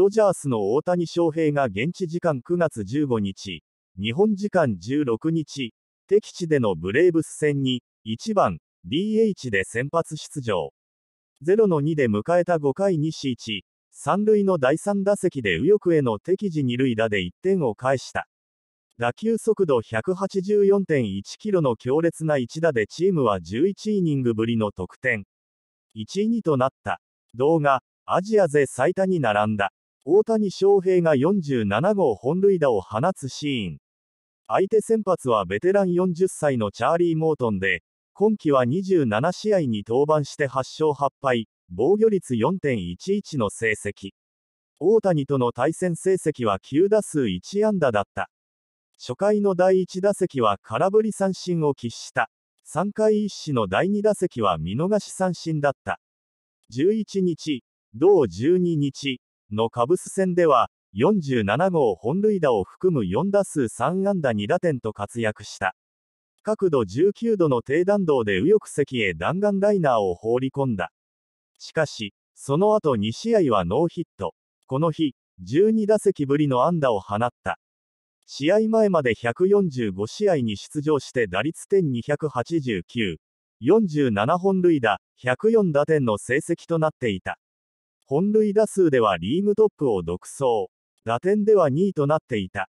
ドジャースの大谷翔平が現地時間9月15日、日本時間16日、敵地でのブレーブス戦に、1番、DH で先発出場。0の2で迎えた5回西1、3塁の第3打席で右翼への敵地二塁打で1点を返した。打球速度184.1キロの強烈な一打でチームは11イニングぶりの得点。1位2となった。動画、アジア勢最多に並んだ。大谷翔平が47号本塁打を放つシーン。相手先発はベテラン40歳のチャーリー・モートンで、今季は27試合に登板して8勝8敗、防御率4.11の成績。大谷との対戦成績は9打数1安打だった。初回の第1打席は空振り三振を喫した。3回一死の第2打席は見逃し三振だった。11日、同12日、のカブス戦では、47号本塁打を含む4打数3安打2打点と活躍した。角度19度の低弾道で右翼席へ弾丸ライナーを放り込んだ。しかし、その後2試合はノーヒット。この日、12打席ぶりの安打を放った。試合前まで145試合に出場して打率点289、47本塁打、104打点の成績となっていた。本塁打数ではリーグトップを独走。打点では2位となっていた。